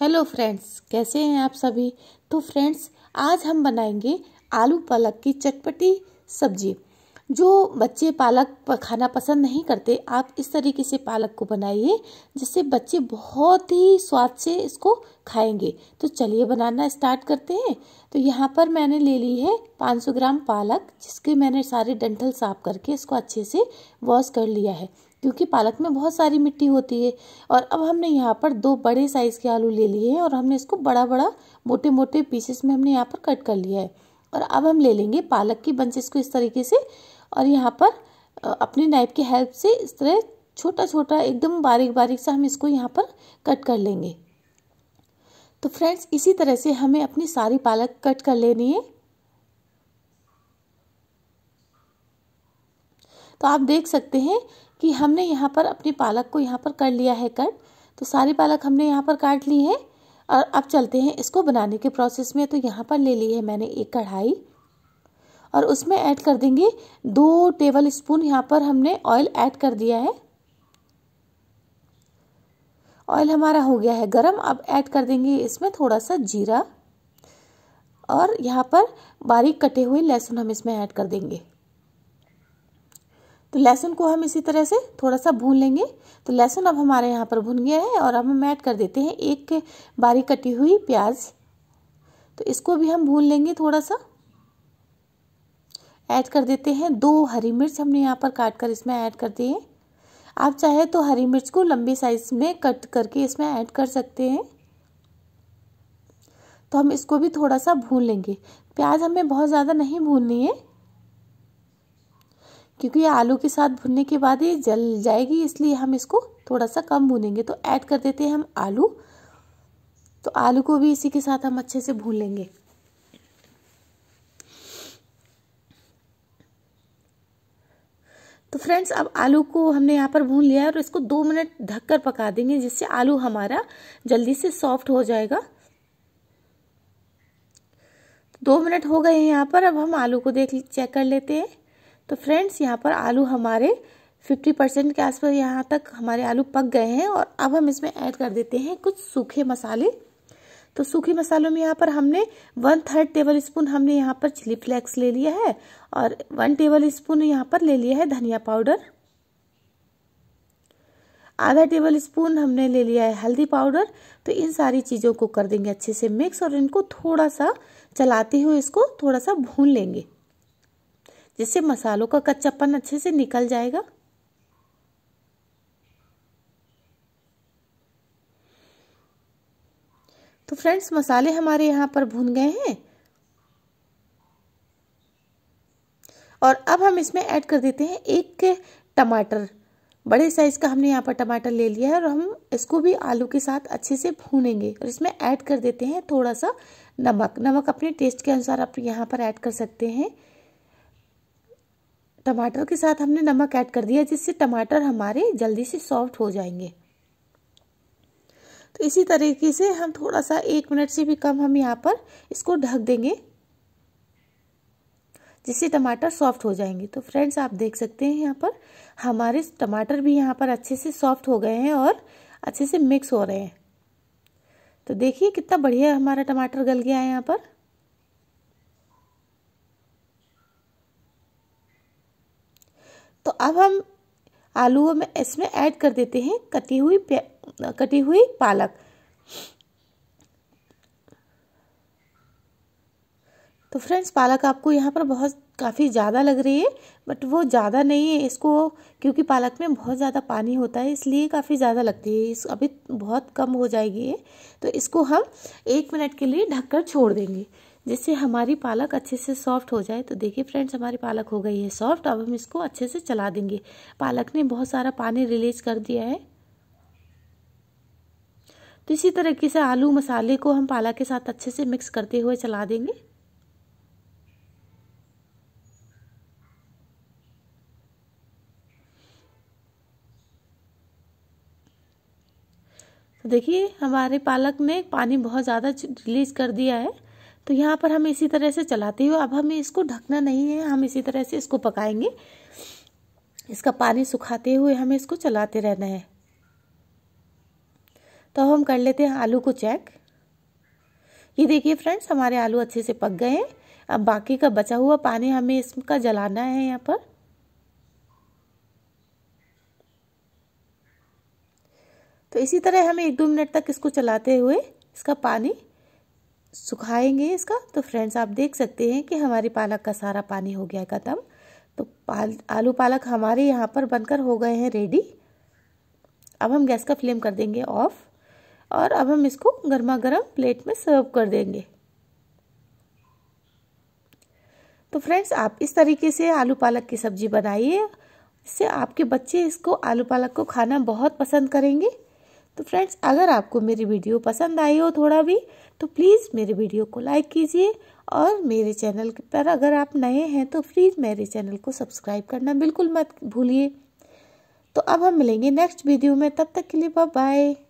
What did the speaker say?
hello friends कैसे हैं आप सभी तो फ्रेंड्स आज हम बनाएंगे आलू पालक की चटपटी सब्जी जो बच्चे पालक खाना पसंद नहीं करते आप इस तरीके से पालक को बनाइए जिससे बच्चे बहुत ही स्वाद से इसको खाएंगे तो चलिए बनाना स्टार्ट करते हैं तो यहाँ पर मैंने ले ली है 500 ग्राम पालक जिसके मैंने सारे डंठल साफ करके इसको अच्छे से वॉश कर लिया है क्योंकि पालक में बहुत सारी मिट्टी होती है और अब हमने यहाँ पर दो बड़े साइज़ के आलू ले लिए हैं और हमने इसको बड़ा बड़ा मोटे मोटे पीसेस में हमने यहाँ पर कट कर लिया है और अब हम ले लेंगे पालक की बंचेस को इस तरीके से और यहाँ पर अपनी नाइफ की हेल्प से इस तरह छोटा छोटा एकदम बारीक बारीक सा हम इसको यहाँ पर कट कर लेंगे तो फ्रेंड्स इसी तरह से हमें अपनी सारी पालक कट कर लेनी है तो आप देख सकते हैं कि हमने यहाँ पर अपनी पालक को यहाँ पर कर लिया है कट तो सारी पालक हमने यहाँ पर काट ली है और अब चलते हैं इसको बनाने के प्रोसेस में तो यहाँ पर ले ली है मैंने एक कढ़ाई और उसमें ऐड कर देंगे दो टेबल स्पून यहाँ पर हमने ऑयल ऐड कर दिया है ऑयल हमारा हो गया है गरम अब ऐड कर देंगे इसमें थोड़ा सा जीरा और यहाँ पर बारीक कटे हुए लहसुन हम इसमें ऐड कर देंगे तो लहसुन को हम इसी तरह से थोड़ा सा भून लेंगे तो लहसुन अब हमारे यहाँ पर भुन गया है और अब हम ऐड कर देते हैं एक बारीक कटी हुई प्याज तो इसको भी हम भून लेंगे थोड़ा सा ऐड कर देते हैं दो हरी मिर्च हमने यहाँ पर काट कर इसमें ऐड कर दिए आप चाहे तो हरी मिर्च को लंबी साइज में कट करके इसमें ऐड कर सकते हैं तो हम इसको भी थोड़ा सा भून लेंगे प्याज हमें बहुत ज़्यादा नहीं भूननी है क्योंकि ये आलू के साथ भुनने के बाद ये जल जाएगी इसलिए हम इसको थोड़ा सा कम भूनेंगे तो ऐड कर देते हैं हम आलू तो आलू को भी इसी के साथ हम अच्छे से भून लेंगे तो फ्रेंड्स अब आलू को हमने यहाँ पर भून लिया है और इसको दो मिनट ढककर पका देंगे जिससे आलू हमारा जल्दी से सॉफ्ट हो जाएगा दो मिनट हो गए हैं यहाँ पर अब हम आलू को देख चेक कर लेते हैं तो फ्रेंड्स यहाँ पर आलू हमारे 50 परसेंट के आसपास यहाँ तक हमारे आलू पक गए हैं और अब हम इसमें ऐड कर देते हैं कुछ सूखे मसाले तो सूखे मसालों में यहाँ पर हमने वन थर्ड टेबल स्पून हमने यहाँ पर चिली फ्लेक्स ले लिया है और वन टेबल स्पून यहाँ पर ले लिया है धनिया पाउडर आधा टेबल स्पून हमने ले लिया है हल्दी पाउडर तो इन सारी चीज़ों को कर देंगे अच्छे से मिक्स और इनको थोड़ा सा चलाते हुए इसको थोड़ा सा भून लेंगे जिससे मसालों का कच्चापन अच्छे से निकल जाएगा तो फ्रेंड्स मसाले हमारे यहाँ पर भून गए हैं और अब हम इसमें ऐड कर देते हैं एक टमाटर बड़े साइज़ का हमने यहाँ पर टमाटर ले लिया है और हम इसको भी आलू के साथ अच्छे से भूनेंगे और इसमें ऐड कर देते हैं थोड़ा सा नमक नमक अपने टेस्ट के अनुसार आप यहाँ पर ऐड कर सकते हैं टमाटर के साथ हमने नमक ऐड कर दिया जिससे टमाटर हमारे जल्दी से सॉफ्ट हो जाएंगे तो इसी तरीके से हम थोड़ा सा एक मिनट से भी कम हम यहाँ पर इसको ढक देंगे जिससे टमाटर सॉफ्ट हो जाएंगे तो फ्रेंड्स आप देख सकते हैं यहाँ पर हमारे टमाटर भी यहाँ पर अच्छे से सॉफ्ट हो गए हैं और अच्छे से मिक्स हो रहे हैं तो देखिए कितना बढ़िया हमारा टमाटर गल गया है यहाँ पर तो अब हम आलू में इसमें ऐड कर देते हैं कटी हुई कटी हुई पालक तो फ्रेंड्स पालक आपको यहाँ पर बहुत काफ़ी ज़्यादा लग रही है बट वो ज़्यादा नहीं है इसको क्योंकि पालक में बहुत ज़्यादा पानी होता है इसलिए काफ़ी ज़्यादा लगती है इस अभी बहुत कम हो जाएगी ये तो इसको हम एक मिनट के लिए ढककर छोड़ देंगे जिससे हमारी पालक अच्छे से सॉफ्ट हो जाए तो देखिए फ्रेंड्स हमारी पालक हो गई है सॉफ्ट अब हम इसको अच्छे से चला देंगे पालक ने बहुत सारा पानी रिलीज कर दिया है तो इसी तरीके से आलू मसाले को हम पालक के साथ अच्छे से मिक्स करते हुए चला देंगे तो देखिए हमारे पालक ने पानी बहुत ज़्यादा रिलीज कर दिया है तो यहाँ पर हम इसी तरह से चलाते हुए अब हमें इसको ढकना नहीं है हम इसी तरह से इसको पकाएंगे इसका पानी सुखाते हुए हमें इसको चलाते रहना है तो हम कर लेते हैं आलू को चेक ये देखिए फ्रेंड्स हमारे आलू अच्छे से पक गए हैं अब बाकी का बचा हुआ पानी हमें इसका जलाना है यहाँ पर तो इसी तरह हमें एक दो मिनट तक इसको चलाते हुए इसका पानी सुखाएंगे इसका तो फ्रेंड्स आप देख सकते हैं कि हमारे पालक का सारा पानी हो गया है ख़त्म तो पाल आलू पालक हमारे यहाँ पर बनकर हो गए हैं रेडी अब हम गैस का फ्लेम कर देंगे ऑफ और अब हम इसको गर्मा गर्म प्लेट में सर्व कर देंगे तो फ्रेंड्स आप इस तरीके से आलू पालक की सब्जी बनाइए इससे आपके बच्चे इसको आलू पालक को खाना बहुत पसंद करेंगे तो फ्रेंड्स अगर आपको मेरी वीडियो पसंद आई हो थोड़ा भी तो प्लीज़ मेरे वीडियो को लाइक कीजिए और मेरे चैनल पर अगर आप नए हैं तो प्लीज़ मेरे चैनल को सब्सक्राइब करना बिल्कुल मत भूलिए तो अब हम मिलेंगे नेक्स्ट वीडियो में तब तक के लिए बाय बाय